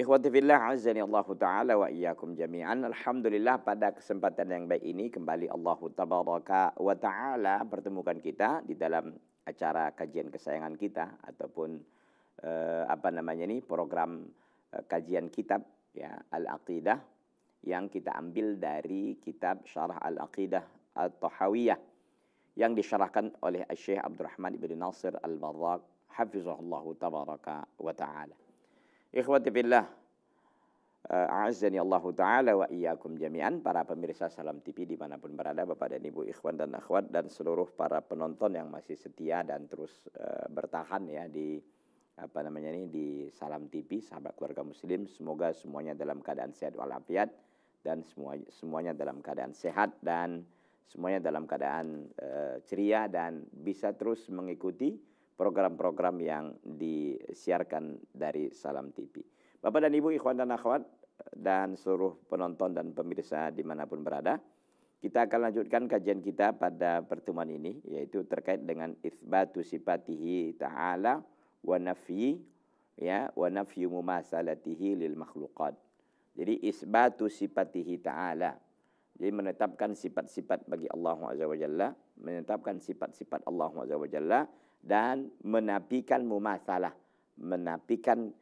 Ikhwatifillah azani Allah taala wa iyakum jami'an. Alhamdulillah pada kesempatan yang baik ini kembali Allah tabaraka wa taala pertemukan kita di dalam acara kajian kesayangan kita ataupun eh, apa namanya ini program eh, kajian kitab ya Al-Aqidah yang kita ambil dari kitab Syarah Al-Aqidah al tahawiyah yang disyarahkan oleh Syekh Abdurrahman Ibn Nasir al barraq Hafizullah tabaraka wa taala. Ikhwati billah. Eh, A'azani Allah Ta'ala wa iyakum jami'an Para pemirsa Salam TV dimanapun berada Bapak dan Ibu, Ikhwan dan Akhwat Dan seluruh para penonton yang masih setia Dan terus uh, bertahan ya Di apa namanya ini di Salam TV Sahabat keluarga muslim Semoga semuanya dalam keadaan sehat walafiat Dan semua, semuanya dalam keadaan sehat Dan semuanya dalam keadaan uh, ceria Dan bisa terus mengikuti program-program yang disiarkan dari Salam TV. Bapak dan Ibu, ikhwan dan akhwat, dan seluruh penonton dan pemirsa dimanapun berada, kita akan lanjutkan kajian kita pada pertemuan ini, yaitu terkait dengan isbatu sifatihi ta'ala wa nafi ya wa nafyu mumasalatihi lil makhluqat. Jadi isbatu sifatihi ta'ala. Jadi menetapkan sifat-sifat bagi Allah Azza menetapkan sifat-sifat Allah Azza dan menapikan mumasalah, menapikan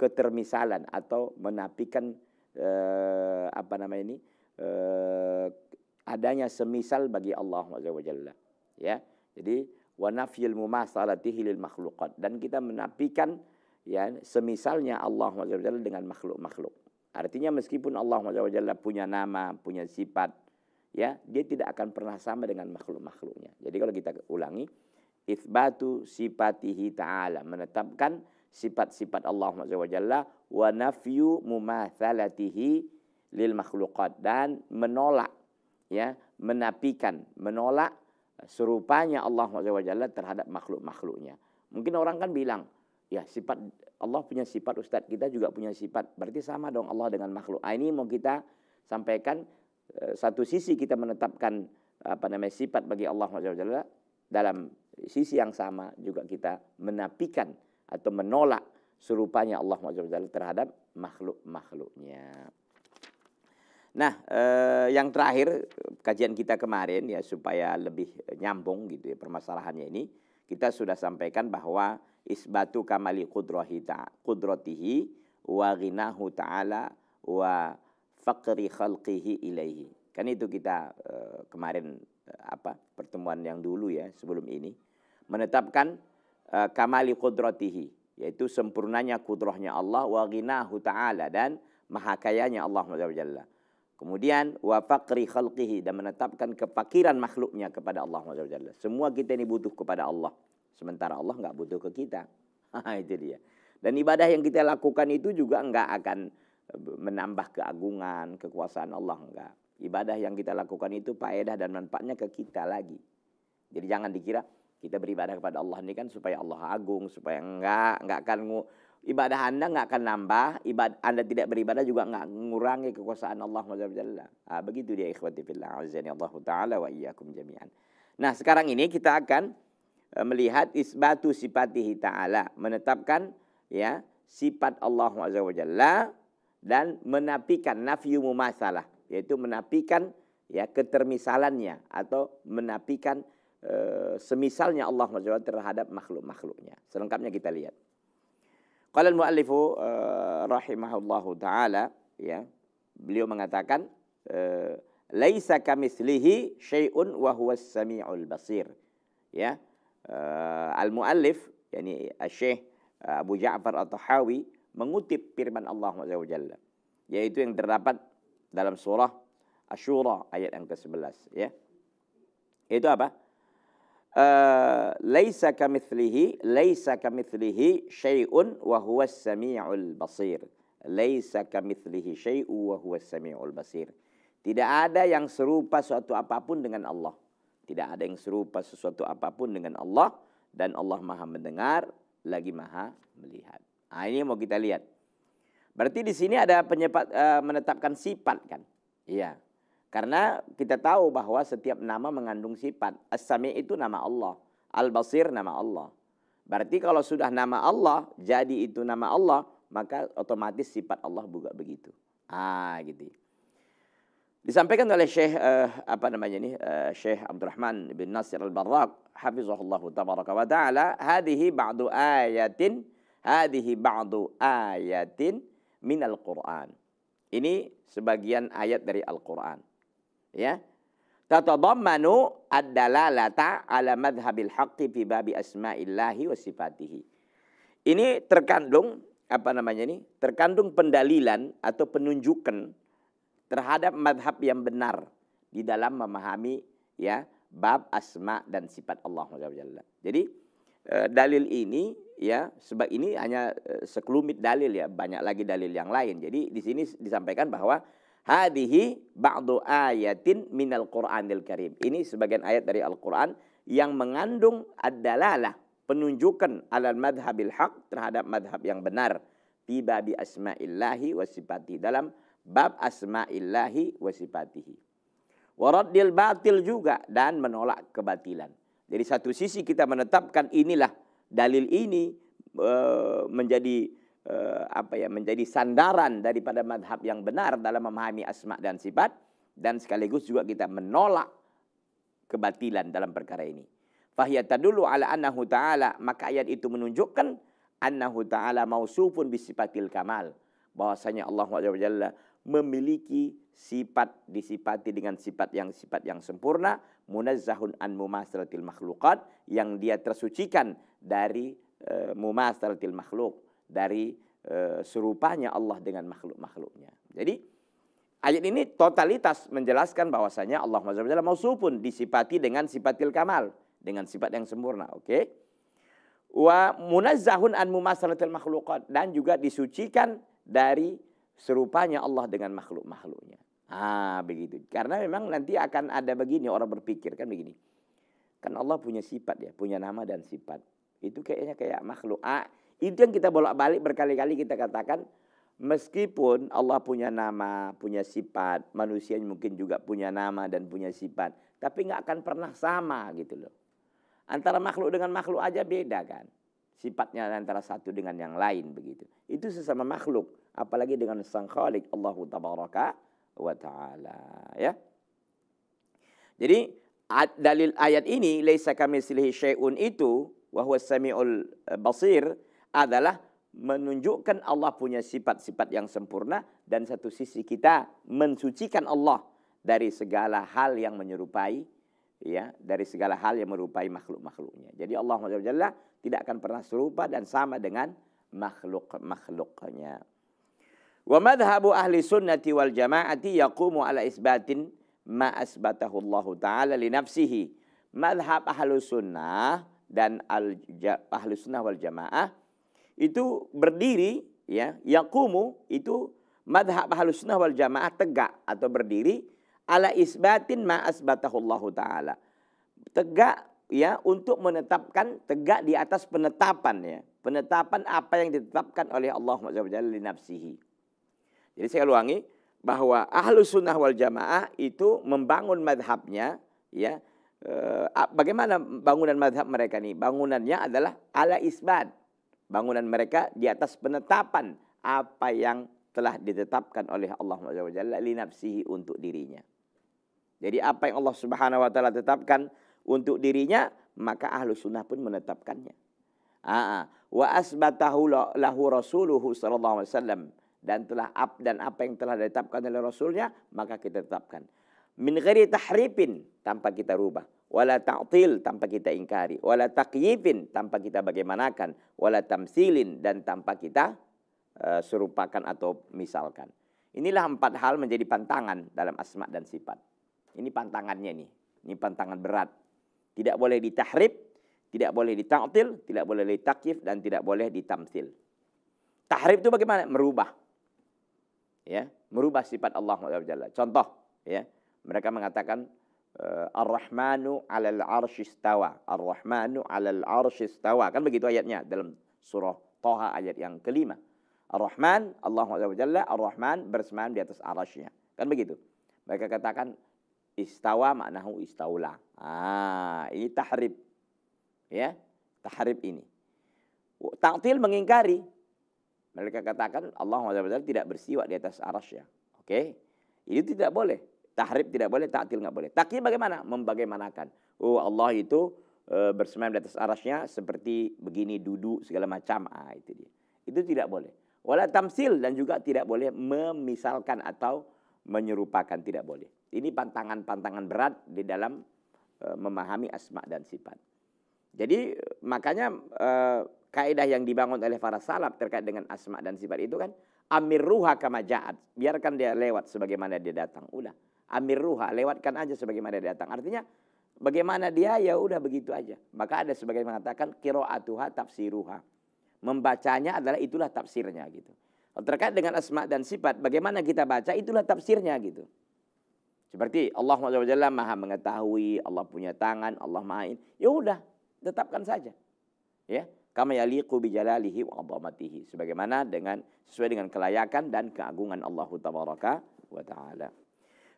ketermisalan atau menapikan eh, apa nama ini eh, adanya semisal bagi Allah Jalla. ya. Jadi wa nafyil mumasalatihi lil makhluqat dan kita menapikan ya semisalnya Allah Jalla dengan makhluk-makhluk. Artinya meskipun Allah Jalla punya nama, punya sifat ya, dia tidak akan pernah sama dengan makhluk-makhluknya. Jadi kalau kita ulangi Ithbatu sifatihi ta'ala. Menetapkan sifat-sifat Allah Subhanahu wa nafyu mumathalatihi lil makhluqat dan menolak ya menapikan menolak serupanya Allah Subhanahu terhadap makhluk-makhluknya. Mungkin orang kan bilang, ya sifat Allah punya sifat Ustaz, kita juga punya sifat. Berarti sama dong Allah dengan makhluk. Ah, ini mau kita sampaikan eh, satu sisi kita menetapkan apa namanya sifat bagi Allah Subhanahu dalam sisi yang sama juga kita menapikan atau menolak serupanya Allah SWT terhadap makhluk-makhluknya. Nah, eh, yang terakhir kajian kita kemarin ya supaya lebih nyambung gitu ya permasalahannya ini, kita sudah sampaikan bahwa isbatu kamali kudrohita kudrotihi wa ghinahu ta'ala wa faqri khalqihi ilaihi. Kan itu kita eh, kemarin Eh, apa pertemuan yang dulu ya sebelum ini menetapkan eh, kamali kudratihi yaitu sempurnanya kudrohnya Allah wa ghinahu ta'ala dan maha kayanya Allah Jalla. Kemudian wa faqri khalqihi dan menetapkan kepakiran makhluknya kepada Allah Jalla. Semua kita ini butuh kepada Allah sementara Allah nggak butuh ke kita. Ah, itu dia. Dan ibadah yang kita lakukan itu juga nggak akan eh, menambah keagungan, kekuasaan Allah enggak ibadah yang kita lakukan itu faedah dan manfaatnya ke kita lagi. Jadi jangan dikira kita beribadah kepada Allah ini kan supaya Allah agung, supaya enggak, enggak akan ngu, ibadah Anda enggak akan nambah, ibadah Anda tidak beribadah juga enggak mengurangi kekuasaan Allah Subhanahu nah, begitu dia ikhwati fillah azani Allah taala wa iyyakum jami'an. Nah, sekarang ini kita akan eh, melihat isbatu sifatihi taala, menetapkan ya sifat Allah Subhanahu dan menafikan nafyu masalah yaitu menapikan ya ketermisalannya atau menapikan e, semisalnya Allah SWT terhadap makhluk-makhluknya. Selengkapnya kita lihat. Qala al-muallifu e, rahimahullahu taala ya. Beliau mengatakan e, laisa kamitslihi syai'un wa huwas samiul basir. Ya. E, al-muallif yakni Syekh Abu Ja'far At-Tahawi mengutip firman Allah SWT yaitu yang terdapat dalam surah Ashura ayat yang ke-11 ya. Itu apa? Eh, laisa kamithlihi laisa kamithlihi syai'un wa huwa samiul basir. Laisa kamithlihi syai'un wa huwa samiul basir. Tidak ada yang serupa suatu apapun dengan Allah. Tidak ada yang serupa sesuatu apapun dengan Allah dan Allah Maha mendengar lagi Maha melihat. Nah, ini mau kita lihat. Berarti di sini ada penyepat, uh, menetapkan sifat kan? Iya. Karena kita tahu bahwa setiap nama mengandung sifat. As-Sami itu nama Allah. Al-Basir nama Allah. Berarti kalau sudah nama Allah, jadi itu nama Allah, maka otomatis sifat Allah juga begitu. Ah, gitu. Disampaikan oleh Syekh uh, apa namanya ini uh, Syekh Abdurrahman bin Nasir Al-Barraq hafizahullah tabaraka wa taala hadhihi ba'du ayatin hadhihi ba'du ayatin minal Qur'an. Ini sebagian ayat dari Al-Qur'an. Ya. Tatadammanu ad-dalalata ala madhabil haqqi fi babi asma'illahi wa sifatihi. Ini terkandung apa namanya ini? Terkandung pendalilan atau penunjukan terhadap madhab yang benar di dalam memahami ya bab asma dan sifat Allah Jadi Eh, dalil ini ya sebab ini hanya eh, sekelumit dalil ya banyak lagi dalil yang lain jadi di sini disampaikan bahwa hadhihi ba'du ayatin minal Qur'anil Karim ini sebagian ayat dari Al-Qur'an yang mengandung adalah penunjukan alal madhabil haq terhadap madhab yang benar di babi asma'illahi wa dalam bab asma'illahi wa waradil batil juga dan menolak kebatilan jadi satu sisi kita menetapkan inilah dalil ini eh, menjadi eh, apa ya menjadi sandaran daripada madhab yang benar dalam memahami asma dan sifat dan sekaligus juga kita menolak kebatilan dalam perkara ini. Fahyata dulu ala annahu ta'ala maka ayat itu menunjukkan annahu ta'ala mausufun bisifatil kamal bahwasanya Allah Subhanahu wa memiliki sifat disifati dengan sifat yang sifat yang sempurna munazzahun an mumasalatil makhlukat yang dia tersucikan dari e, eh, mumasalatil makhluk dari e, serupanya Allah dengan makhluk-makhluknya. Jadi ayat ini totalitas menjelaskan bahwasanya Allah Subhanahu mausufun disifati dengan sifatil kamal, dengan sifat yang sempurna, oke? Okay? Wa munazzahun an mumasalatil makhlukat dan juga disucikan dari serupanya Allah dengan makhluk-makhluknya. Ah, begitu. Karena memang nanti akan ada begini orang berpikir kan begini. Kan Allah punya sifat ya, punya nama dan sifat. Itu kayaknya kayak makhluk. Ah, itu yang kita bolak-balik berkali-kali kita katakan Meskipun Allah punya nama, punya sifat, manusia mungkin juga punya nama dan punya sifat, tapi nggak akan pernah sama gitu loh. Antara makhluk dengan makhluk aja beda kan, sifatnya antara satu dengan yang lain begitu. Itu sesama makhluk, apalagi dengan Sang Khalik Allah tabaraka wa taala ya. Jadi dalil ayat ini laisa kamitslihi syai'un itu wa huwa samiul eh, basir adalah menunjukkan Allah punya sifat-sifat yang sempurna dan satu sisi kita mensucikan Allah dari segala hal yang menyerupai ya dari segala hal yang merupai makhluk-makhluknya. Jadi Allah Subhanahu tidak akan pernah serupa dan sama dengan makhluk-makhluknya. Wa madhabu ahli sunnati wal jama'ati yaqumu ala isbatin ma asbatahu Allah taala li nafsihi. Madhab ahlu sunnah dan al ahlu sunnah wal jamaah itu berdiri ya yaqumu itu madhab ahlu sunnah wal jamaah tegak atau berdiri ala isbatin ma asbatahu Allah taala. Tegak ya untuk menetapkan tegak di atas penetapan ya penetapan apa yang ditetapkan oleh Allah Subhanahu wa taala li nafsihi jadi saya luangi bahwa ahlu sunnah wal jamaah itu membangun madhabnya ya eh, bagaimana bangunan madhab mereka nih bangunannya adalah ala isbat bangunan mereka di atas penetapan apa yang telah ditetapkan oleh Allah SWT li nafsihi untuk dirinya. Jadi apa yang Allah Subhanahu wa taala tetapkan untuk dirinya, maka ahlu sunnah pun menetapkannya. Ah, ah. wa asbatahu lahu rasuluhu sallallahu alaihi wasallam dan telah ab dan apa yang telah ditetapkan oleh Rasulnya maka kita tetapkan min ghairi tahripin tanpa kita rubah wala ta'til tanpa kita ingkari wala taqyifin tanpa kita bagaimanakan wala tamsilin dan tanpa kita uh, serupakan atau misalkan inilah empat hal menjadi pantangan dalam asma dan sifat ini pantangannya nih ini pantangan berat tidak boleh ditahrib tidak boleh ditaktil, tidak boleh ditakyif dan tidak boleh ditamsil tahrib itu bagaimana merubah ya, merubah sifat Allah Jalla. Contoh, ya. Mereka mengatakan eh, Ar-Rahmanu 'alal arshistawa. Ar-Rahmanu 'alal arshistawa. Kan begitu ayatnya dalam surah Toha ayat yang kelima. Ar-Rahman, Allah Jalla, Ar-Rahman bersemayam di atas arasnya. Kan begitu. Mereka katakan istawa maknahu istaula. Ah, ini tahrib. Ya, tahrib ini. Ta'til mengingkari mereka katakan Allah SWT tidak bersiwak di atas arasnya. Oke. Okay? Ini tidak boleh. Tahrib tidak boleh, taktil nggak boleh. Takil bagaimana? Membagaimanakan. Oh Allah itu e, bersemayam di atas arasnya seperti begini duduk segala macam. Ah itu dia. Itu tidak boleh. Wala tamsil dan juga tidak boleh memisalkan atau menyerupakan tidak boleh. Ini pantangan-pantangan berat di dalam e, memahami asma dan sifat. Jadi makanya e, kaidah yang dibangun oleh para salaf terkait dengan asma dan sifat itu kan amir ruha kama jaat biarkan dia lewat sebagaimana dia datang udah amir ruha lewatkan aja sebagaimana dia datang artinya bagaimana dia ya udah begitu aja maka ada sebagian mengatakan qiraatuha tafsiruha membacanya adalah itulah tafsirnya gitu terkait dengan asma dan sifat bagaimana kita baca itulah tafsirnya gitu seperti Allah SWT maha mengetahui Allah punya tangan Allah maha ini ya udah tetapkan saja ya kama yaliqu bi jalalihi wa 'azamatihi sebagaimana dengan sesuai dengan kelayakan dan keagungan Allah tabaraka wa taala.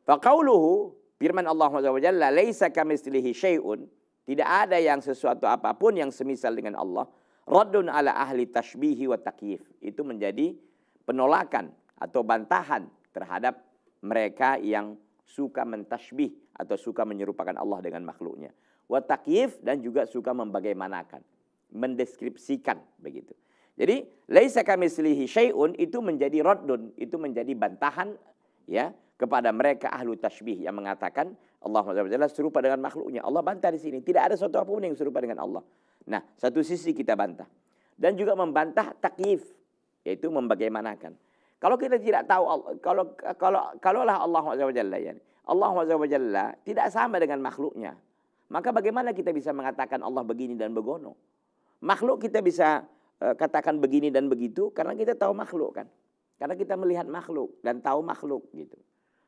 Fa qauluhu firman Allah Subhanahu wa jalla laisa kamitslihi syai'un tidak ada yang sesuatu apapun yang semisal dengan Allah. Raddun ala ahli tashbihi wa takyif. Itu menjadi penolakan atau bantahan terhadap mereka yang suka mentashbih atau suka menyerupakan Allah dengan makhluknya. Wa takyif dan juga suka membagaimanakan mendeskripsikan begitu. Jadi laisa kamislihi syai'un itu menjadi raddun, itu menjadi bantahan ya kepada mereka ahlu tasbih yang mengatakan Allah Subhanahu serupa dengan makhluknya. Allah bantah di sini, tidak ada sesuatu apapun yang serupa dengan Allah. Nah, satu sisi kita bantah dan juga membantah takyif yaitu membagaimanakan. Kalau kita tidak tahu kalau kalau kalaulah Allah Subhanahu ya. Allah Subhanahu tidak sama dengan makhluknya, maka bagaimana kita bisa mengatakan Allah begini dan begono? Makhluk kita bisa uh, katakan begini dan begitu karena kita tahu makhluk kan. Karena kita melihat makhluk dan tahu makhluk gitu.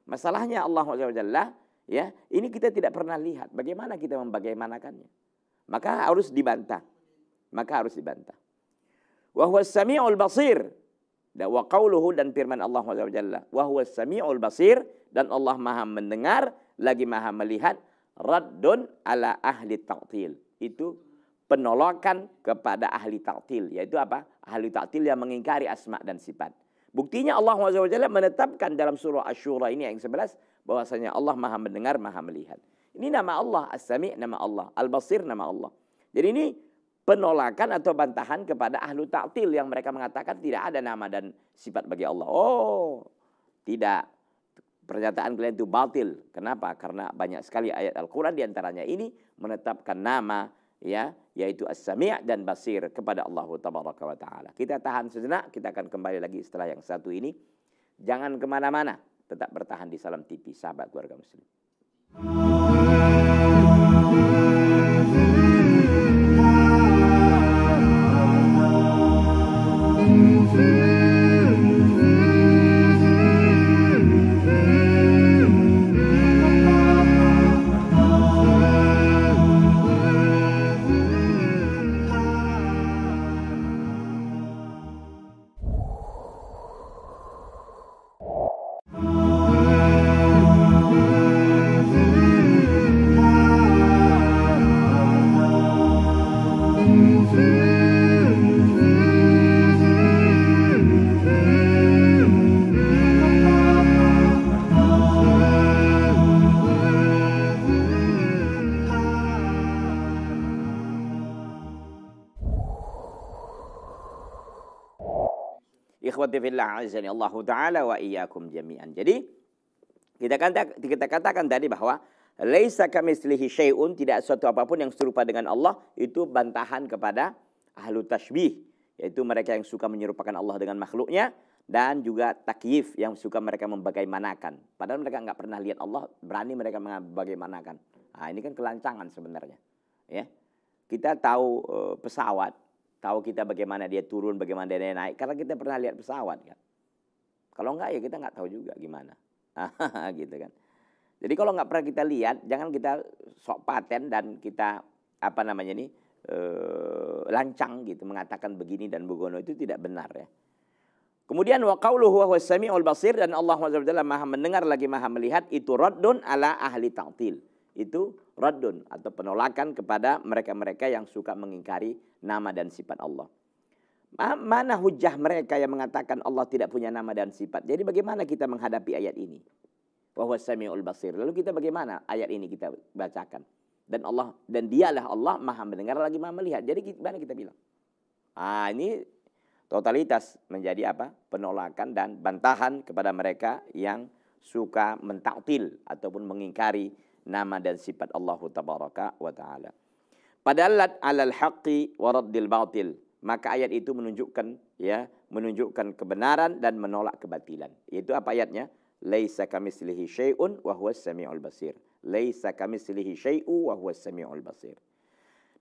Masalahnya Allah Jalla ya, ini kita tidak pernah lihat bagaimana kita membagaimanakannya. Maka harus dibantah. Maka harus dibantah. Wa huwa samiul basir. Dan wa qauluhu dan firman Allah Jalla. Wa huwa samiul basir dan Allah Maha mendengar lagi Maha melihat raddun ala ahli ta'til. Itu penolakan kepada ahli taktil yaitu apa ahli taktil yang mengingkari asma dan sifat buktinya Allah SWT menetapkan dalam surah Ashura ini yang sebelas bahwasanya Allah maha mendengar maha melihat ini nama Allah As-Sami nama Allah Al-Basir nama Allah jadi ini penolakan atau bantahan kepada ahlu taktil yang mereka mengatakan tidak ada nama dan sifat bagi Allah oh tidak pernyataan kalian itu batil kenapa karena banyak sekali ayat Al-Qur'an diantaranya ini menetapkan nama ya yaitu as-sami' dan basir kepada Allah tabaraka wa taala. Kita tahan sejenak, kita akan kembali lagi setelah yang satu ini. Jangan kemana mana tetap bertahan di salam TV sahabat keluarga muslim. azani Allahu taala wa iyyakum jami'an. Jadi kita kata kita katakan tadi bahwa laisa kamitslihi syai'un tidak suatu apapun yang serupa dengan Allah itu bantahan kepada ahlu tasbih yaitu mereka yang suka menyerupakan Allah dengan makhluknya dan juga takyif yang suka mereka membagaimanakan padahal mereka nggak pernah lihat Allah berani mereka membagaimanakan nah, ini kan kelancangan sebenarnya ya kita tahu eh, pesawat tahu kita bagaimana dia turun bagaimana dia naik karena kita pernah lihat pesawat kan kalau enggak ya kita enggak tahu juga gimana. Ah, gitu kan. Jadi kalau enggak pernah kita lihat, jangan kita sok paten dan kita apa namanya ini eh lancang gitu mengatakan begini dan begono itu tidak benar ya. Kemudian wa qauluhu wa samiul basir dan Allah Subhanahu Maha mendengar lagi Maha melihat itu raddun ala ahli ta'til. Itu raddun atau penolakan kepada mereka-mereka yang suka mengingkari nama dan sifat Allah. Mana hujah mereka yang mengatakan Allah tidak punya nama dan sifat? Jadi bagaimana kita menghadapi ayat ini? bahwa sami'ul basir. Lalu kita bagaimana ayat ini kita bacakan? Dan Allah dan dialah Allah maha mendengar lagi maha melihat. Jadi gimana kita bilang? Ah ini totalitas menjadi apa? Penolakan dan bantahan kepada mereka yang suka mentaktil ataupun mengingkari nama dan sifat Allah tabaraka wa taala. Padahal alal haqqi wa raddil batil maka ayat itu menunjukkan ya menunjukkan kebenaran dan menolak kebatilan itu apa ayatnya laisa kamitslihi syai'un wa huwas samiul basir laisa kamitslihi syai'u wa huwas samiul basir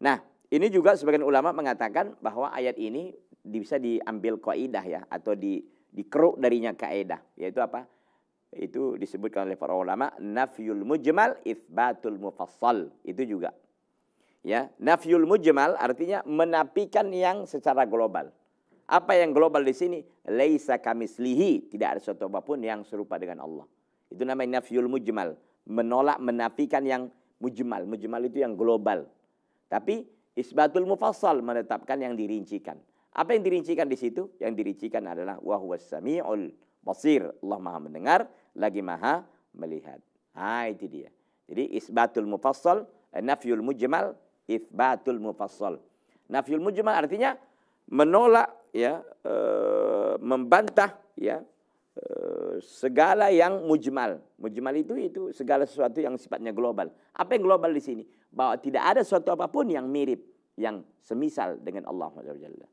nah ini juga sebagian ulama mengatakan bahwa ayat ini bisa diambil kaidah ya atau di dikeruk darinya kaidah yaitu apa itu disebutkan oleh para ulama nafyul mujmal isbatul mufassal itu juga Ya, nafyul mujmal artinya menapikan yang secara global. Apa yang global di sini? Laisa kamislihi, tidak ada sesuatu apapun yang serupa dengan Allah. Itu namanya nafyul mujmal, menolak menafikan yang mujmal. Mujmal itu yang global. Tapi isbatul mufassal menetapkan yang dirincikan. Apa yang dirincikan di situ? Yang dirincikan adalah wahwas samiul basir. Allah Maha mendengar lagi Maha melihat. Ah itu dia. Jadi isbatul mufassal, nafyul mujmal, Itsbatul mufassal. Nafiul mujmal artinya menolak ya e, membantah ya e, segala yang mujmal. Mujmal itu itu segala sesuatu yang sifatnya global. Apa yang global di sini? Bahwa tidak ada sesuatu apapun yang mirip yang semisal dengan Allah Subhanahu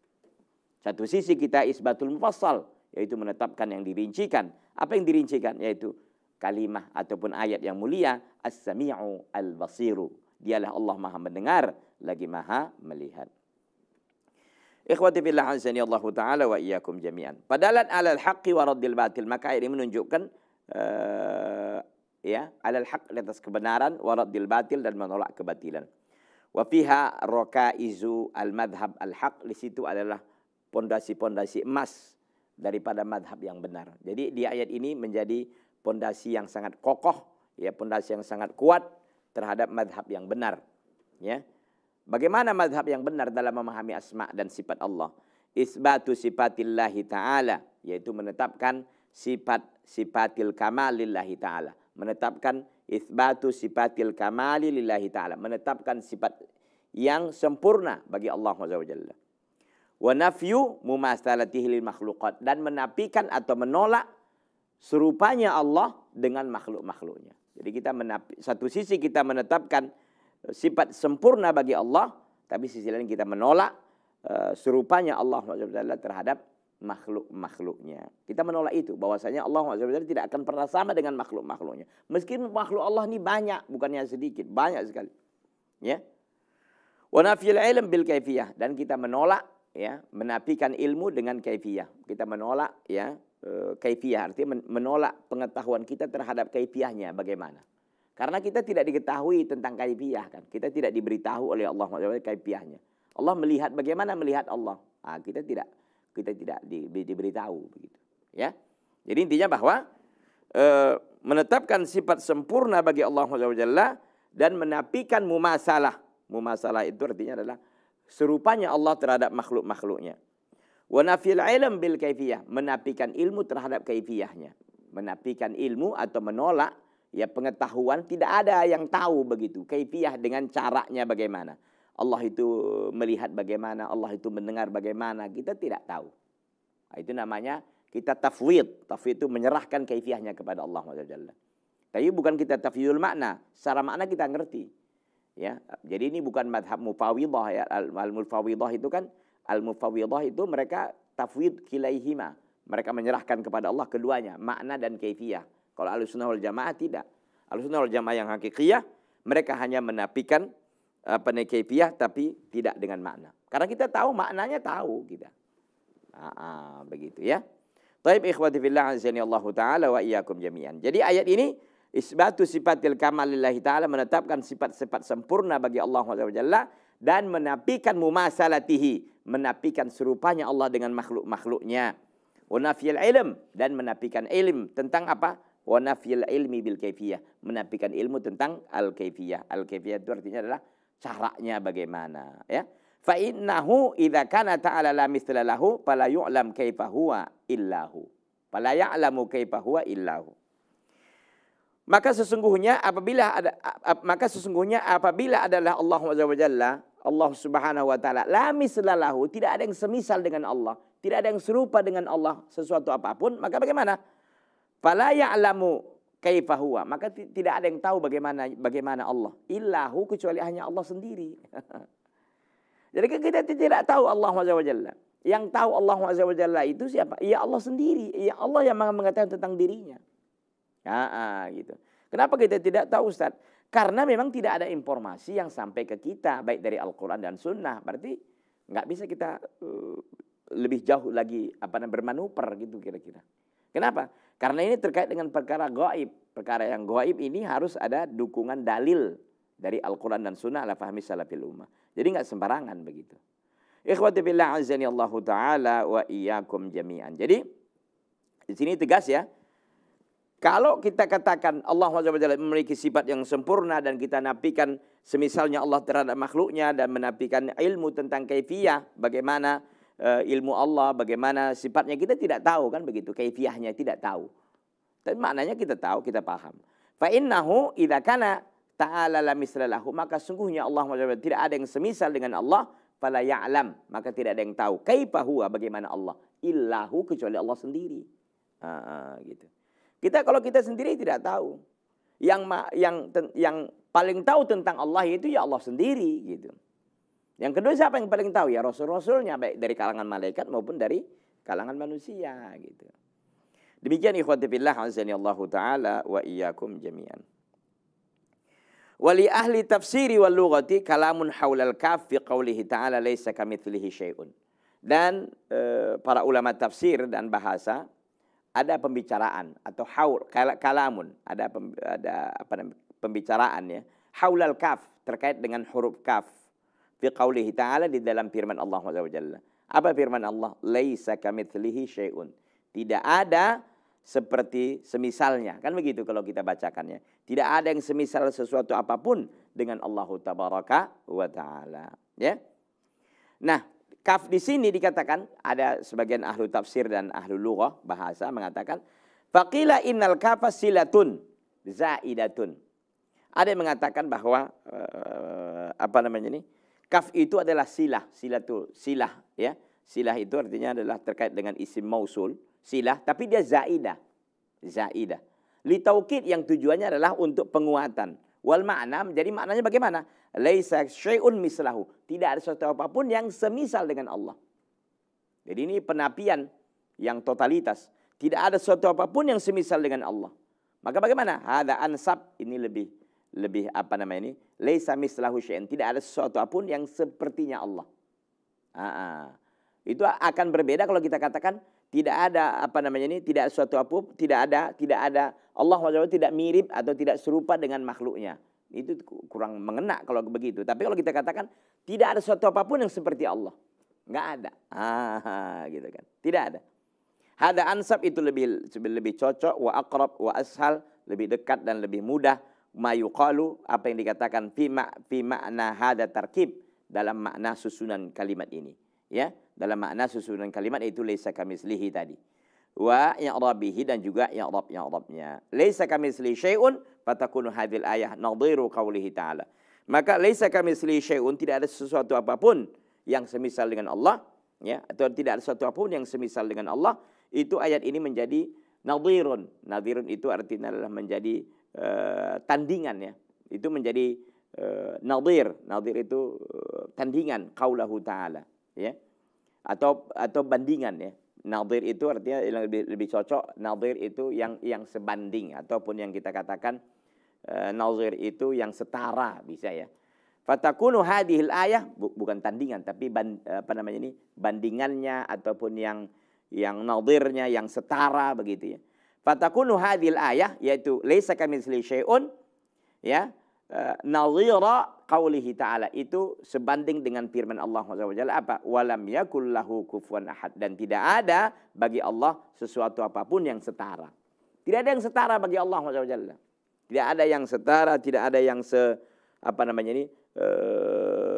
Satu sisi kita isbatul mufassal yaitu menetapkan yang dirincikan. Apa yang dirincikan yaitu kalimah ataupun ayat yang mulia as-sami'u al-basiru Dialah Allah Maha mendengar lagi Maha melihat. Ikhwati billah azani Allah taala wa iyyakum jami'an. Padalat alal haqqi wa raddil batil. Maka ini menunjukkan uh, ya, alal haqq atas kebenaran wa raddil batil dan menolak kebatilan. Wa fiha rakaizu al madhab al haqq. Di situ adalah pondasi-pondasi emas daripada madhab yang benar. Jadi di ayat ini menjadi pondasi yang sangat kokoh, ya pondasi yang sangat kuat terhadap madhab yang benar. Ya. Bagaimana madhab yang benar dalam memahami asma dan sifat Allah? Isbatu sifatillahi ta'ala. Yaitu menetapkan sifat sifatil kamalillahi ta'ala. Menetapkan isbatu sifatil kamalillahi ta'ala. Menetapkan sifat yang sempurna bagi Allah Subhanahu Wa nafyu mumasalatihi lil makhluqat dan menapikan atau menolak serupanya Allah dengan makhluk-makhluknya. Jadi kita menap, satu sisi kita menetapkan eh, sifat sempurna bagi Allah, tapi sisi lain kita menolak uh, serupanya Allah SWT terhadap makhluk-makhluknya. Kita menolak itu bahwasanya Allah SWT tidak akan pernah sama dengan makhluk-makhluknya. Meskipun makhluk Allah ini banyak, bukannya sedikit, banyak sekali. Ya. Wa ilm bil kaifiyah dan kita menolak ya, menafikan ilmu dengan kaifiyah. Kita menolak ya Eh, kaifiah artinya menolak pengetahuan kita terhadap kaifiahnya bagaimana karena kita tidak diketahui tentang kaifiah kan kita tidak diberitahu oleh Allah SWT kaifiahnya Allah melihat bagaimana melihat Allah nah, kita tidak kita tidak di, di, diberitahu begitu ya jadi intinya bahwa e, menetapkan sifat sempurna bagi Allah SWT dan menapikan mumasalah mumasalah itu artinya adalah serupanya Allah terhadap makhluk-makhluknya Wanafil ilm bil kaifiyah, menafikan ilmu terhadap kaifiyahnya. menapikan ilmu atau menolak ya pengetahuan tidak ada yang tahu begitu kaifiyah dengan caranya bagaimana. Allah itu melihat bagaimana, Allah itu mendengar bagaimana, kita tidak tahu. itu namanya kita tafwid. Tafwid itu menyerahkan kaifiahnya kepada Allah Taala. Tapi bukan kita tafwidul makna, secara makna kita ngerti. Ya, jadi ini bukan madhab mufawidah ya. Al-mufawidah itu kan Al-mufawwidah itu mereka tafwid kilaihima. Mereka menyerahkan kepada Allah keduanya, makna dan kaifiyah. Kalau Al-Sunnah wal Jamaah tidak. Al-Sunnah wal Jamaah yang hakikiyah mereka hanya menafikan apa uh, eh, kaifiyah tapi tidak dengan makna. Karena kita tahu maknanya tahu kita. Nah, ah, begitu ya. Taib ikhwati fillah Allah taala wa iyyakum jami'an. Jadi ayat ini isbatu sifatil kamalillahi taala menetapkan sifat-sifat sempurna bagi Allah Subhanahu dan menafikan mumasalatihi, menafikan serupanya Allah dengan makhluk-makhluknya. Wa ilm dan menafikan ilm tentang apa? Wa ilmi bil kaifiyah, menafikan ilmu tentang al kaifiyah. Al kaifiyah itu artinya adalah caranya bagaimana, ya. Fa innahu idza kana ta'ala la mithla lahu fala yu'lam kaifa huwa illahu. Fala ya'lamu kaifa huwa illahu maka sesungguhnya apabila ada maka sesungguhnya apabila adalah Allah Subhanahu wa Allah Subhanahu wa taala. La mislalahu, tidak ada yang semisal dengan Allah, tidak ada yang serupa dengan Allah sesuatu apapun, maka bagaimana? Fala ya'lamu kaifa huwa, maka tidak ada yang tahu bagaimana bagaimana Allah. Illahu kecuali hanya Allah sendiri. Jadi kita tidak tahu Allah Subhanahu wa taala. Yang tahu Allah Subhanahu wa taala itu siapa? Ya Allah sendiri, ya Allah yang mengatakan tentang dirinya. Ya, gitu. Kenapa kita tidak tahu Ustaz? Karena memang tidak ada informasi yang sampai ke kita baik dari Al-Quran dan Sunnah. Berarti nggak bisa kita eh, lebih jauh lagi apa namanya bermanuver gitu kira-kira. Kenapa? Karena ini terkait dengan perkara gaib. Perkara yang gaib ini harus ada dukungan dalil dari Al-Quran dan Sunnah ala fahmi salafil ummah. Jadi nggak sembarangan begitu. Ikhwati billah azani Allah Ta'ala wa iyyakum jami'an. Jadi di sini tegas ya kalau kita katakan Allah SWT memiliki sifat yang sempurna dan kita nafikan semisalnya Allah terhadap makhluknya dan menafikan ilmu tentang kaifiyah, bagaimana uh, ilmu Allah, bagaimana sifatnya kita tidak tahu kan begitu, kaifiyahnya tidak tahu. Tapi maknanya kita tahu, kita paham. Fa'innahu innahu kana ta'ala la mislalahu, maka sungguhnya Allah SWT tidak ada yang semisal dengan Allah fala ya'lam, maka tidak ada yang tahu kaifa bagaimana Allah, illahu kecuali Allah sendiri. Ah, ah gitu. Kita kalau kita sendiri tidak tahu. Yang yang yang paling tahu tentang Allah itu ya Allah sendiri gitu. Yang kedua siapa yang paling tahu ya rasul-rasulnya baik dari kalangan malaikat maupun dari kalangan manusia gitu. Demikian ikhwati billah azani Allah taala wa iyyakum jami'an. Wali ahli tafsiri wal lughati kalamun haulal kaf fi qawlihi ta'ala laisa kamitslihi syai'un. Dan e, para ulama tafsir dan bahasa ada pembicaraan atau haul kalamun ada pem, ada apa namanya pembicaraan ya haulal kaf terkait dengan huruf kaf fi qaulihi ta'ala di dalam firman Allah Subhanahu apa firman Allah laisa kamitslihi syai'un tidak ada seperti semisalnya kan begitu kalau kita bacakannya tidak ada yang semisal sesuatu apapun dengan Allah tabaraka wa taala ya nah Kaf di sini dikatakan ada sebagian ahlu tafsir dan ahlu lughah bahasa mengatakan faqila innal kafa silatun zaidatun. Ada yang mengatakan bahwa uh, apa namanya ini? Kaf itu adalah silah, silatu, silah ya. Silah itu artinya adalah terkait dengan isim mausul, silah tapi dia zaidah. Zaidah. Litaukid yang tujuannya adalah untuk penguatan. Wal makna menjadi maknanya bagaimana? Laisa syai'un mislahu. Tidak ada sesuatu apapun yang semisal dengan Allah. Jadi ini penafian yang totalitas. Tidak ada sesuatu apapun yang semisal dengan Allah. Maka bagaimana? Hada ansab ini lebih lebih apa nama ini? Laisa mislahu syai'un. Tidak ada sesuatu apapun yang sepertinya Allah. Aa, ah, ah. itu akan berbeda kalau kita katakan tidak ada apa namanya ini tidak suatu apa tidak ada tidak ada Allah SWT tidak mirip atau tidak serupa dengan makhluknya itu kurang mengena kalau begitu tapi kalau kita katakan tidak ada suatu apapun yang seperti Allah nggak ada ah gitu kan tidak ada ada ansab itu lebih lebih cocok wa akrab wa ashal lebih dekat dan lebih mudah mayuqalu apa yang dikatakan fi pima nahada makna tarkib dalam makna susunan kalimat ini ya dalam makna susunan kalimat itu laisa kamislihi tadi wa i'rabihi dan juga i'rab i'rabnya laisa kamislihi syai'un fatakunu hadhil ayah nadhiru qawlihi ta'ala maka laisa kamislihi syai'un tidak ada sesuatu apapun yang semisal dengan Allah ya atau tidak ada sesuatu apapun yang semisal dengan Allah itu ayat ini menjadi nadhirun nadhirun itu artinya adalah menjadi uh, tandingan ya itu menjadi uh, nadhir nadhir itu uh, tandingan kaulahu ta'ala ya atau atau bandingan ya. Nadir itu artinya yang lebih, lebih cocok nadir itu yang yang sebanding ataupun yang kita katakan e, nadir itu yang setara bisa ya. Fatakunu hadhil ayah bu, bukan tandingan tapi ban, apa namanya ini bandingannya ataupun yang yang nadirnya yang setara begitu ya. Fatakunu hadhil ayah yaitu laisa kamitsli syai'un ya Eh, nazira qawlihi ta'ala itu sebanding dengan firman Allah SWT apa walam yakullahu kufuan ahad dan tidak ada bagi Allah sesuatu apapun yang setara tidak ada yang setara bagi Allah SWT tidak ada yang setara tidak ada yang se apa namanya ini e,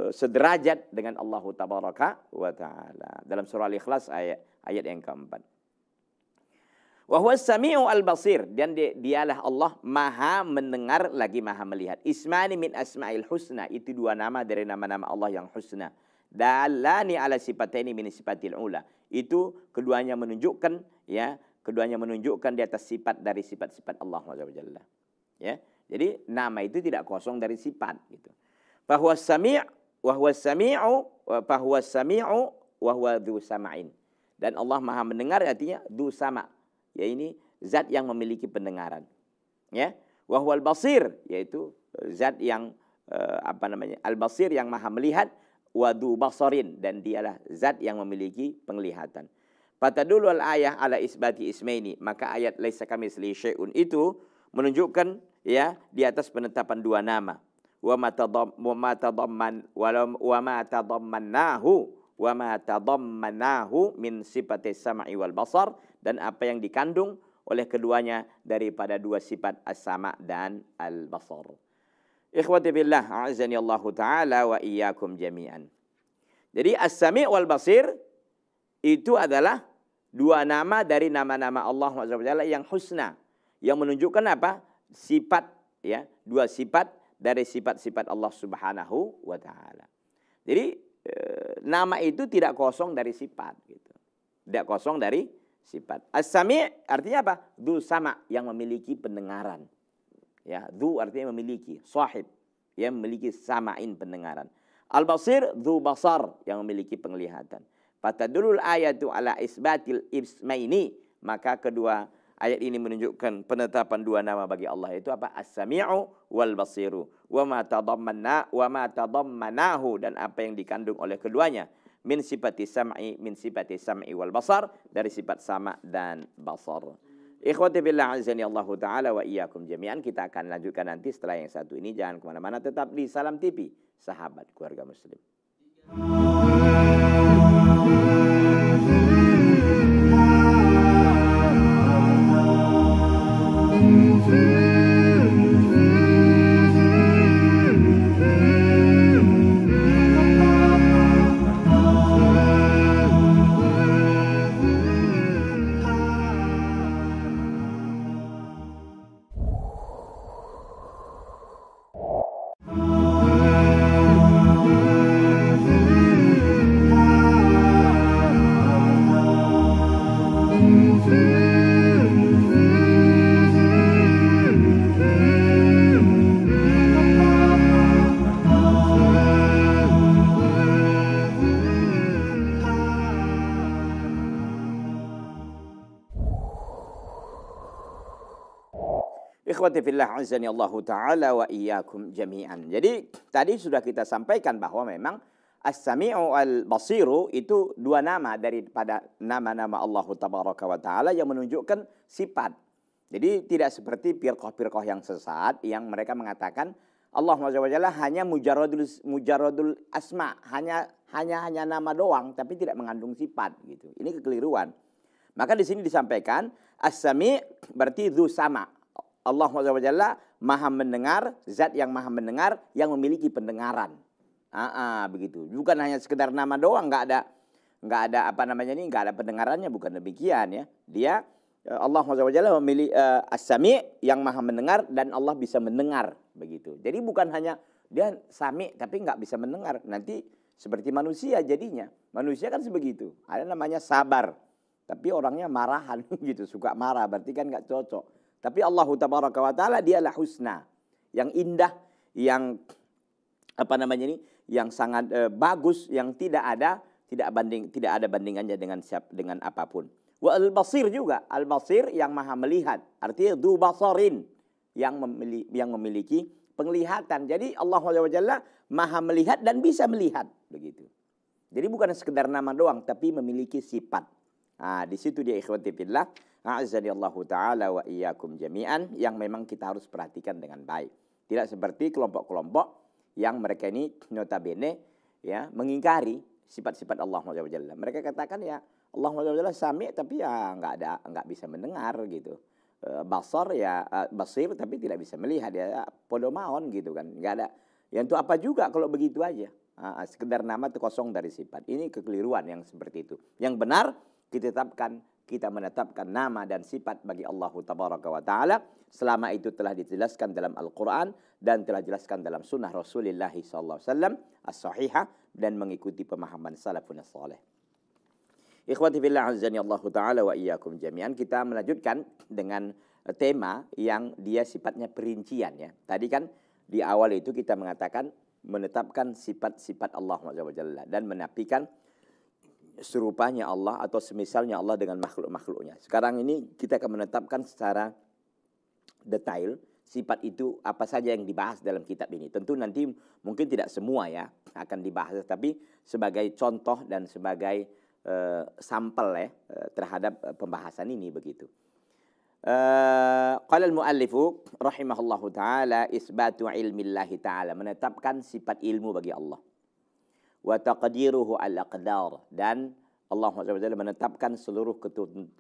sederajat dengan Allah tabaraka wa taala dalam surah al-ikhlas ayat ayat yang keempat Wahwa sami'u al-basir. Dan dialah Allah maha mendengar lagi maha melihat. Ismani min asma'il husna. Itu dua nama dari nama-nama Allah yang husna. Dalani ala ini min sifatil ula. Itu keduanya menunjukkan ya keduanya menunjukkan di atas sifat dari sifat-sifat Allah Subhanahu Ya. Jadi nama itu tidak kosong dari sifat gitu. Bahwa sami' wahwa sami'u bahwa sami'u wahwa Dusamain. sama'in. Dan Allah Maha mendengar artinya dhu sama' ya ini zat yang memiliki pendengaran. Ya, wahwal basir yaitu eh, zat yang eh, apa namanya? Al-basir yang maha melihat wadu basorin dan dialah zat yang memiliki penglihatan. Patadulu al-ayah ala isbati ismaini. Maka ayat laisa kami syai'un itu menunjukkan ya di atas penetapan dua nama. Wa ma tadamman wa ma tadammannahu wa ma tadammanahu min sifati sam'i wal basar dan apa yang dikandung oleh keduanya daripada dua sifat as-sama dan al-basar. Ikhwati billah, a'azani Allah taala wa iyyakum jami'an. Jadi as-sami' wal basir itu adalah dua nama dari nama-nama Allah Subhanahu yang husna yang menunjukkan apa? sifat ya, dua sifat dari sifat-sifat Allah Subhanahu wa taala. Jadi eh, nama itu tidak kosong dari sifat gitu. Tidak kosong dari sifat. As-sami artinya apa? Du sama yang memiliki pendengaran. Ya, du artinya memiliki, sahib yang memiliki samain pendengaran. Al-basir du basar yang memiliki penglihatan. Fatadulul ayatu ala isbatil ismaini maka kedua ayat ini menunjukkan penetapan dua nama bagi Allah itu apa? As-sami'u wal basiru wa ma tadammanna wa ma tadammanahu dan apa yang dikandung oleh keduanya min sifati sam'i min sifati sam'i wal basar dari sifat sama dan basar. Ikhwati billah azani Allah taala wa iyyakum jami'an kita akan lanjutkan nanti setelah yang satu ini jangan kemana mana tetap di Salam TV sahabat keluarga muslim. Ikhwati fillah azani Allah taala wa iyyakum jami'an. Jadi tadi sudah kita sampaikan bahwa memang As-Sami'u al-Basiru itu dua nama daripada nama-nama Allah tabaraka wa taala yang menunjukkan sifat. Jadi tidak seperti pirkoh-pirkoh yang sesat yang mereka mengatakan Allah Subhanahu hanya mujaradul mujaradul asma, hanya hanya hanya nama doang tapi tidak mengandung sifat gitu. Ini kekeliruan. Maka di sini disampaikan as-sami berarti dhu sama, Allah SWT maha mendengar, zat yang maha mendengar, yang memiliki pendengaran. Ah, ah, begitu. Bukan hanya sekedar nama doang, nggak ada nggak ada apa namanya ini, nggak ada pendengarannya, bukan demikian ya. Dia eh, Allah SWT memiliki uh, eh, as asami yang maha mendengar dan Allah bisa mendengar begitu. Jadi bukan hanya dia sami tapi nggak bisa mendengar. Nanti seperti manusia jadinya. Manusia kan sebegitu. Ada namanya sabar. Tapi orangnya marahan gitu, suka marah berarti kan nggak cocok. Tapi Allah tabaraka wa taala dialah husna, yang indah, yang apa namanya ini, yang sangat e, bagus, yang tidak ada tidak banding tidak ada bandingannya dengan siap dengan apapun. Wa al-basir juga, al-basir yang maha melihat, artinya du basarin yang memiliki, yang memiliki penglihatan. Jadi Allah Jalla maha melihat dan bisa melihat begitu. Jadi bukan sekedar nama doang tapi memiliki sifat. Nah, di situ dia ikhwan fillah Allah ta'ala wa iyyakum jami'an yang memang kita harus perhatikan dengan baik. Tidak seperti kelompok-kelompok yang mereka ini notabene ya mengingkari sifat-sifat Allah Subhanahu Mereka katakan ya Allah Subhanahu sami tapi ya nggak ada nggak bisa mendengar gitu. Eh, basar ya eh, basir tapi tidak bisa melihat ya podomaon gitu kan. nggak ada yang itu apa juga kalau begitu aja. Ah, ah, sekedar nama itu kosong dari sifat. Ini kekeliruan yang seperti itu. Yang benar kita tetapkan kita menetapkan nama dan sifat bagi Allah Tabaraka wa taala selama itu telah dijelaskan dalam Al-Qur'an dan telah dijelaskan dalam sunnah Rasulullah sallallahu alaihi as-sahihah dan mengikuti pemahaman salafun saleh. Ikhwati fillah azani Allah taala wa iyyakum jami'an kita melanjutkan dengan eh, tema yang dia sifatnya perincian ya. Tadi kan di awal itu kita mengatakan menetapkan sifat-sifat Allah Subhanahu dan menafikan serupanya Allah atau semisalnya Allah dengan makhluk-makhluknya. Sekarang ini kita akan menetapkan secara detail sifat itu apa saja yang dibahas dalam kitab ini. Tentu nanti mungkin tidak semua ya akan dibahas, tapi sebagai contoh dan sebagai e, sampel ya eh, terhadap eh, pembahasan ini begitu. Qala al-muallifu rahimahullahu taala isbatu ilmillahi taala menetapkan sifat ilmu bagi Allah wa taqdiruhu al aqdar dan Allah SWT menetapkan seluruh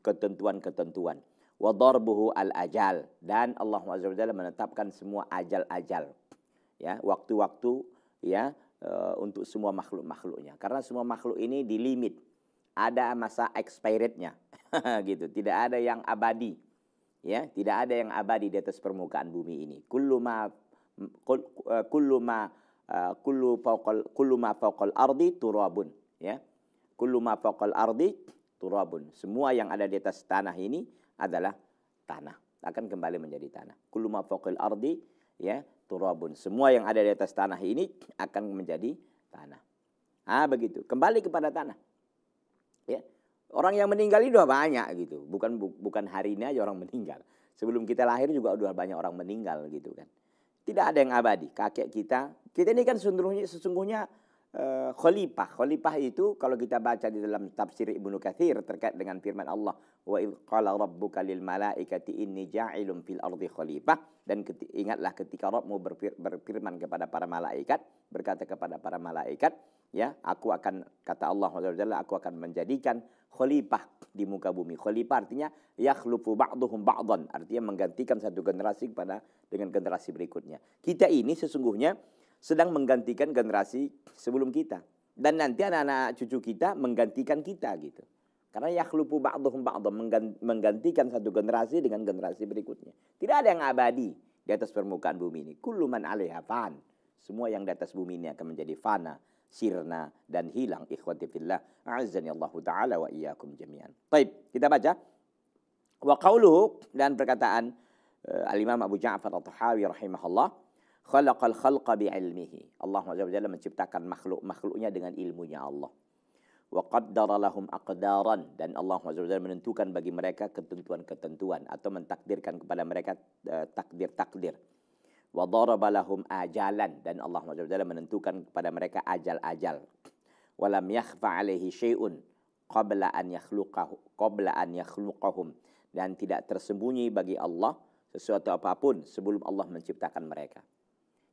ketentuan-ketentuan wa darbuhu al ajal dan Allah SWT menetapkan semua ajal-ajal ya waktu-waktu ya eh, untuk semua makhluk-makhluknya karena semua makhluk ini di limit ada masa expirednya gitu tidak ada yang abadi ya tidak ada yang abadi di atas permukaan bumi ini kullu ma eh, kullu ma Eh, kullu faqal kullu ma faqal ardi turabun ya kullu ma faqal ardi turabun semua yang ada di atas tanah ini adalah tanah akan kembali menjadi tanah kullu ma faqal ardi ya turabun semua yang ada di atas tanah ini akan menjadi tanah ah begitu kembali kepada tanah ya orang yang meninggal itu banyak gitu bukan bu, bukan hari ini aja orang meninggal sebelum kita lahir juga udah banyak orang meninggal gitu kan tidak ada yang abadi. Kakek kita, kita ini kan sesungguhnya, sesungguhnya uh, khalifah. Khalifah itu kalau kita baca di dalam tafsir Ibnu Kathir terkait dengan firman Allah wa qala rabbuka lil malaikati inni ja'ilun fil ardi khalifah dan ingatlah ketika Rabbmu berfir, berfirman kepada para malaikat berkata kepada para malaikat ya aku akan kata Allah Jalla aku akan menjadikan khalifah di muka bumi khalifah artinya yakhlufu ba'dhum ba'dhan artinya menggantikan satu generasi kepada dengan generasi berikutnya kita ini sesungguhnya sedang menggantikan generasi sebelum kita dan nanti anak-anak cucu kita menggantikan kita gitu karena yakhlupu ba'duhum ba'dhum menggantikan satu generasi dengan generasi berikutnya. Tidak ada yang abadi di atas permukaan bumi ini. Kullu man 'alaiha fan. Semua yang di atas bumi ini akan menjadi fana, sirna dan hilang ikhwati fillah. A'azzani Allah taala wa iyyakum jami'an. Baik, kita baca. Wa qauluhu dan perkataan uh, Al-Imam Abu Ja'far At-Tahawi rahimahullah khalaqal khalqa bi'ilmihi. Allah Subhanahu wa Jalla menciptakan makhluk-makhluknya dengan ilmunya Allah wa qaddara lahum dan Allah SWT menentukan bagi mereka ketentuan-ketentuan atau mentakdirkan kepada mereka eh, takdir-takdir. Wa daraba ajalan dan Allah SWT menentukan kepada mereka ajal-ajal. Wa yakhfa alaihi syai'un qabla an yakhluqahu qabla an dan tidak tersembunyi bagi Allah sesuatu apapun sebelum Allah menciptakan mereka.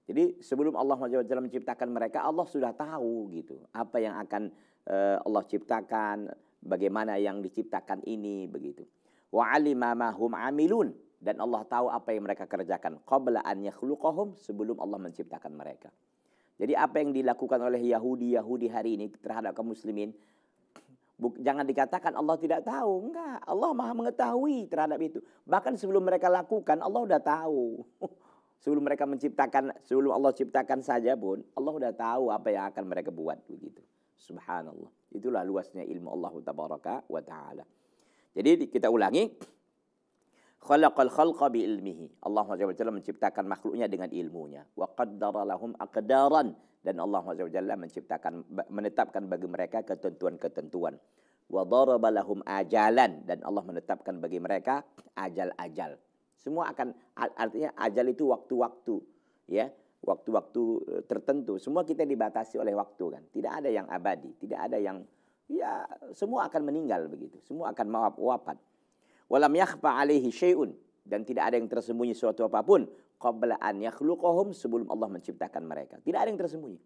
Jadi sebelum Allah SWT menciptakan mereka, Allah sudah tahu gitu apa yang akan Eh, Allah ciptakan, bagaimana yang diciptakan ini begitu. Wa alima ma hum amilun dan Allah tahu apa yang mereka kerjakan qabla an yakhluqahum sebelum Allah menciptakan mereka. Jadi apa yang dilakukan oleh Yahudi-Yahudi hari ini terhadap kaum muslimin jangan dikatakan Allah tidak tahu, enggak. Allah Maha mengetahui terhadap itu. Bahkan sebelum mereka lakukan Allah sudah tahu. Sebelum mereka menciptakan, sebelum Allah ciptakan saja pun Allah sudah tahu apa yang akan mereka buat begitu. Subhanallah. Itulah luasnya ilmu Allah tabaraka wa taala. Jadi kita ulangi khalaqal khalqa bi ilmihi. Allah SWT menciptakan makhluknya dengan ilmunya. Wa qaddara lahum aqdaran dan Allah SWT menciptakan menetapkan bagi mereka ketentuan-ketentuan. Wa daraba lahum ajalan dan Allah menetapkan bagi mereka ajal-ajal. Semua akan artinya ajal itu waktu-waktu ya waktu-waktu eh, tertentu. Semua kita dibatasi oleh waktu kan. Tidak ada yang abadi, tidak ada yang ya semua akan meninggal begitu. Semua akan mawap wafat. Walam yakhfa alaihi syai'un dan tidak ada yang tersembunyi suatu apapun qabla an yakhluquhum sebelum Allah menciptakan mereka. Tidak ada yang tersembunyi.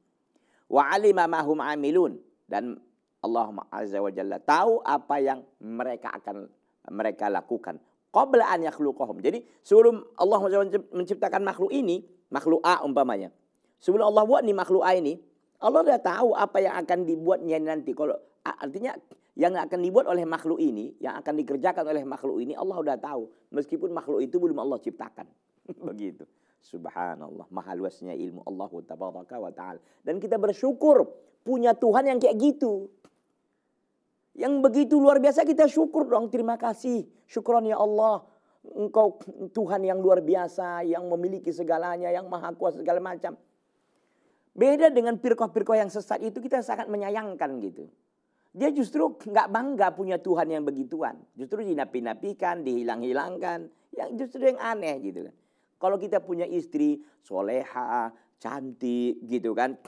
Wa alima ma hum amilun dan Allah Azza wa Jalla tahu apa yang mereka akan mereka lakukan qabla an yakhluquhum. Jadi sebelum Allah menciptakan makhluk ini makhluk A umpamanya. Sebelum Allah buat nih makhluk A ini, Allah sudah tahu apa yang akan dibuatnya nanti. Kalau artinya yang akan dibuat oleh makhluk ini, yang akan dikerjakan oleh makhluk ini, Allah sudah tahu. Meskipun makhluk itu belum Allah ciptakan. Begitu. Subhanallah, maha luasnya ilmu Allah tabaraka wa taala. Dan kita bersyukur punya Tuhan yang kayak gitu. Yang begitu luar biasa kita syukur dong, terima kasih. Syukron ya Allah, engkau Tuhan yang luar biasa, yang memiliki segalanya, yang maha kuasa segala macam. Beda dengan pirkoh-pirkoh yang sesat itu kita sangat menyayangkan gitu. Dia justru nggak bangga punya Tuhan yang begituan. Justru dinapi-napikan, dihilang-hilangkan. Yang justru yang aneh gitu kan. Kalau kita punya istri soleha, cantik gitu kan.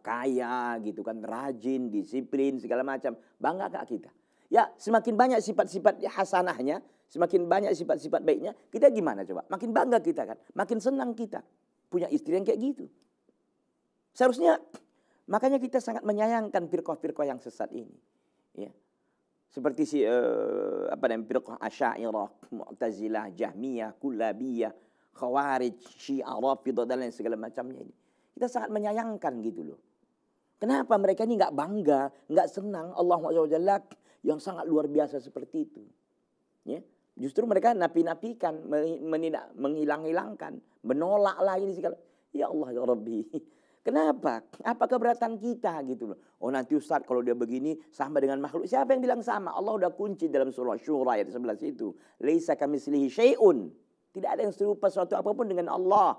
Kaya gitu kan, rajin, disiplin, segala macam. Bangga gak kita? Ya semakin banyak sifat-sifat hasanahnya, semakin banyak sifat-sifat baiknya, kita gimana coba? Makin bangga kita kan, makin senang kita punya istri yang kayak gitu. Seharusnya makanya kita sangat menyayangkan firqah-firqah yang sesat ini. Ya. Seperti si uh, apa namanya firqah Asy'ariyah, Mu'tazilah, Jahmiyah, Kullabiyah, Khawarij, Syiah, Rafidhah dan lain segala macamnya ini. Kita sangat menyayangkan gitu loh. Kenapa mereka ini nggak bangga, nggak senang Allah SWT yang sangat luar biasa seperti itu. Ya. Justru mereka napi-napikan, menghilang-hilangkan, menolak lagi segala. Ya Allah ya Rabbi. Kenapa? Apa keberatan kita gitu loh. Oh nanti Ustaz kalau dia begini sama dengan makhluk. Siapa yang bilang sama? Allah udah kunci dalam surah Syura ayat 11 itu. Laisa kamislihi syai'un. Tidak ada yang serupa sesuatu apapun dengan Allah.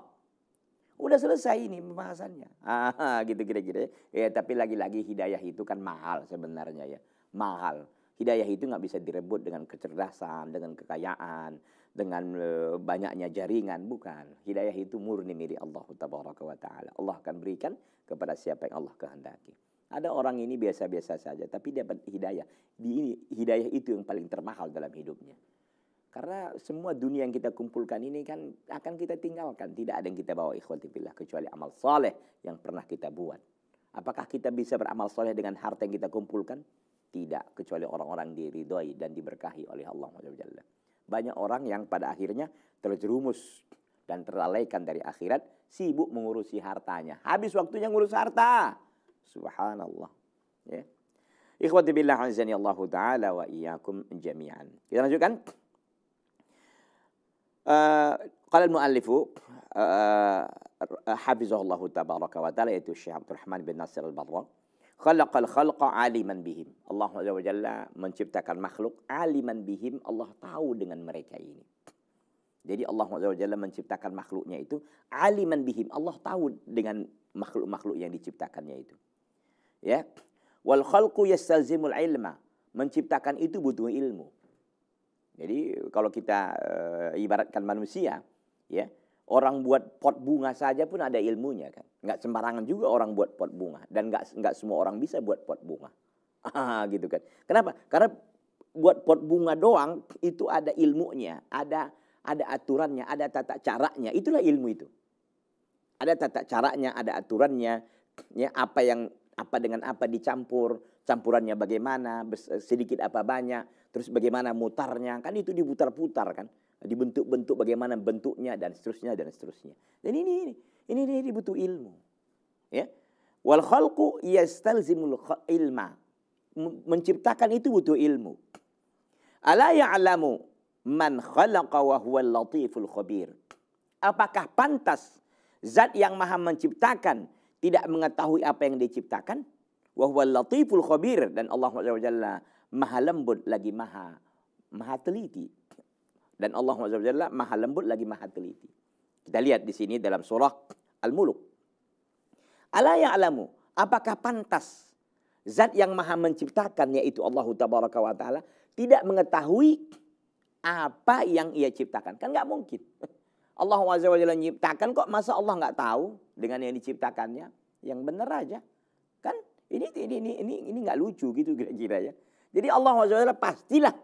Udah selesai ini pembahasannya. Ah, gitu kira-kira. Ya tapi lagi-lagi hidayah itu kan mahal sebenarnya ya. Mahal. Hidayah itu nggak bisa direbut dengan kecerdasan, dengan kekayaan, dengan eh, banyaknya jaringan, bukan. Hidayah itu murni milik Allah Subhanahu wa taala. Allah akan berikan kepada siapa yang Allah kehendaki. Ada orang ini biasa-biasa saja, tapi dapat hidayah. Di ini hidayah itu yang paling termahal dalam hidupnya. Karena semua dunia yang kita kumpulkan ini kan akan kita tinggalkan. Tidak ada yang kita bawa ikhwati billah kecuali amal soleh yang pernah kita buat. Apakah kita bisa beramal soleh dengan harta yang kita kumpulkan? Tidak, kecuali orang-orang diridhoi dan diberkahi oleh Allah Jalla. Banyak orang yang pada akhirnya terjerumus dan terlalaikan dari akhirat, sibuk mengurusi hartanya. Habis waktunya ngurus harta. Subhanallah. Ya. Ikhwati billah azani Allah taala wa iyyakum jami'an. Kita lanjutkan. Eh, qala al-muallifu eh, eh, hafizahullah tabaraka wa taala yaitu Syekh Abdul Rahman bin Nasir al-Barra khalaqal khalqa aliman bihim. Allah Jalla menciptakan makhluk aliman bihim, Allah tahu dengan mereka ini. Jadi Allah Jalla menciptakan makhluknya itu aliman bihim, Allah tahu dengan makhluk-makhluk yang diciptakannya itu. Ya. Wal khalqu yastalzimul ilma. Menciptakan itu butuh ilmu. Jadi kalau kita e, ibaratkan manusia, ya, Orang buat pot bunga saja pun ada ilmunya kan. Nggak sembarangan juga orang buat pot bunga. Dan nggak, nggak semua orang bisa buat pot bunga. Ah, gitu kan. Kenapa? Karena buat pot bunga doang itu ada ilmunya. Ada ada aturannya, ada tata caranya. Itulah ilmu itu. Ada tata caranya, ada aturannya. Ya, apa yang apa dengan apa dicampur, campurannya bagaimana, sedikit apa banyak, terus bagaimana mutarnya, kan itu diputar-putar kan dibentuk-bentuk bagaimana bentuknya dan seterusnya dan seterusnya. Dan ini ini ini, ini butuh ilmu. Ya. Wal khalqu yastalzimul ilma. Menciptakan itu butuh ilmu. Ala ya'lamu man khalaqa wa huwal latiful khabir. Apakah pantas zat yang maha menciptakan tidak mengetahui apa yang diciptakan? Wa huwal latiful khabir dan Allah Subhanahu maha lembut lagi maha maha teliti. Dan Allah Subhanahu maha lembut lagi maha teliti. Kita lihat di sini dalam surah Al-Muluk. Ala ya'lamu, apakah pantas zat yang maha menciptakan yaitu Allah taala tidak mengetahui apa yang ia ciptakan? Kan nggak mungkin. Allah Azza wa Jalla kok masa Allah nggak tahu dengan yang diciptakannya? Yang benar aja. Kan ini ini ini ini ini nggak lucu gitu kira-kira ya. Jadi Allah Azza wa Jalla pastilah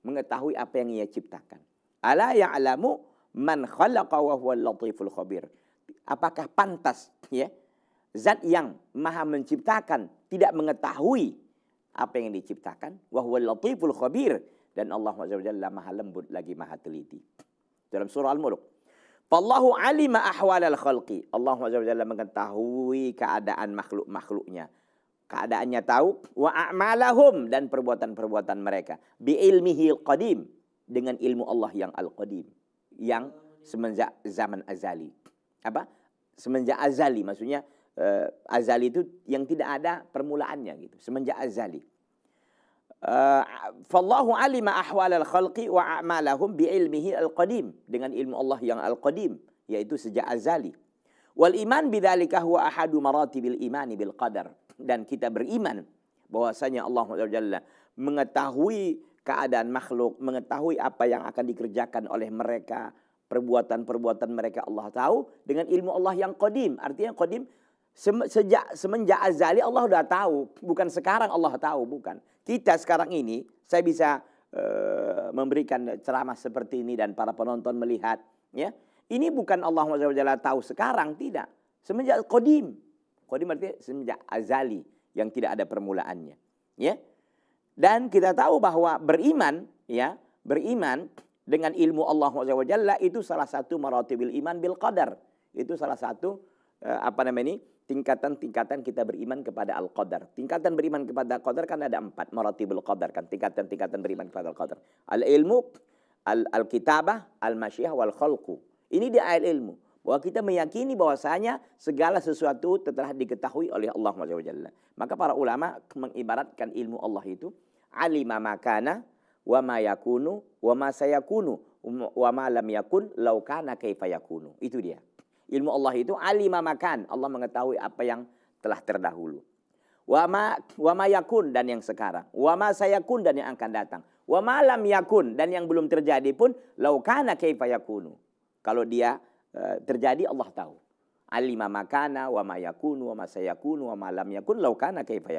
mengetahui apa yang ia ciptakan. Ala ya'lamu man khalaqa wa huwal latiful khabir. Apakah pantas ya zat yang maha menciptakan tidak mengetahui apa yang diciptakan wa huwal latiful khabir dan Allah Subhanahu maha lembut lagi maha teliti. Dalam surah Al-Mulk. Fallahu alima ahwalal khalqi. Allah Subhanahu mengetahui keadaan makhluk-makhluknya keadaannya tahu wa a'malahum dan perbuatan-perbuatan mereka bi ilmihi qadim dengan ilmu Allah yang al-qadim, yang semenjak zaman azali. Apa? Semenjak azali maksudnya uh, azali itu yang tidak ada permulaannya gitu, semenjak azali. Uh, fallahu alima ahwal al-khalqi wa a'malahum bi ilmihi al-qadim dengan ilmu Allah yang al-qadim yaitu sejak azali wal iman bidzalika huwa ahadu maratibil imani bil qadar dan kita beriman bahwasanya Allah subhanahu taala mengetahui keadaan makhluk, mengetahui apa yang akan dikerjakan oleh mereka, perbuatan-perbuatan mereka Allah tahu dengan ilmu Allah yang qadim. Artinya qadim sejak semenjak azali Allah sudah tahu, bukan sekarang Allah tahu, bukan. Kita sekarang ini saya bisa uh, memberikan ceramah seperti ini dan para penonton melihat ya. Ini bukan Allah Subhanahu tahu sekarang tidak. Semenjak qadim. Qadim artinya semenjak azali yang tidak ada permulaannya. Ya. Dan kita tahu bahwa beriman ya, beriman dengan ilmu Allah Jalla itu salah satu maratibil iman bil qadar. Itu salah satu eh, apa namanya ini? tingkatan-tingkatan kita beriman kepada al-qadar. Tingkatan beriman kepada al-qadar kan ada empat. Maratibul qadar kan tingkatan-tingkatan beriman kepada al-qadar. Al-ilmu, al-kitabah, al-masyiah, wal-khalqu. Ini dia al-ilmu. Bahwa kita meyakini bahwasanya segala sesuatu telah diketahui oleh Allah SWT. Maka para ulama mengibaratkan ilmu Allah itu alima makana wa ma yakunu wa ma sayakunu um, wa ma lam yakun law kana kaifa yakunu. Itu dia. Ilmu Allah itu alima makan. Allah mengetahui apa yang telah terdahulu. Wa ma, wa ma yakun dan yang sekarang. Wa ma sayakun dan yang akan datang. Wa ma lam yakun dan yang belum terjadi pun law kana kaifa yakunu. Kalau dia eh, terjadi Allah tahu. Alima makana wa ma yakunu wa ma wa ma yakun lau kana kaifa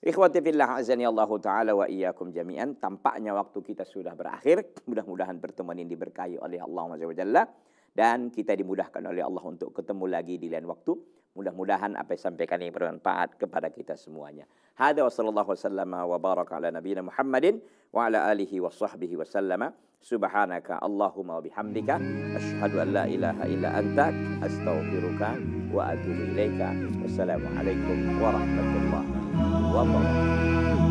Ikhwati fillah azani Allahu taala wa iyyakum jami'an. Tampaknya waktu kita sudah berakhir. Mudah-mudahan pertemuan ini diberkahi oleh Allah Subhanahu dan kita dimudahkan oleh Allah untuk ketemu lagi di lain waktu. Mudah-mudahan apa yang sampaikan ini bermanfaat kepada kita semuanya. Hada wa sallallahu wasallam wa baraka ala nabiyina Muhammadin wa ala alihi wa sahbihi wa sallama. Subhanaka Allahumma wa bihamdika asyhadu an la ilaha illa anta astaghfiruka wa atubu ilaika. alaikum warahmatullahi 我们。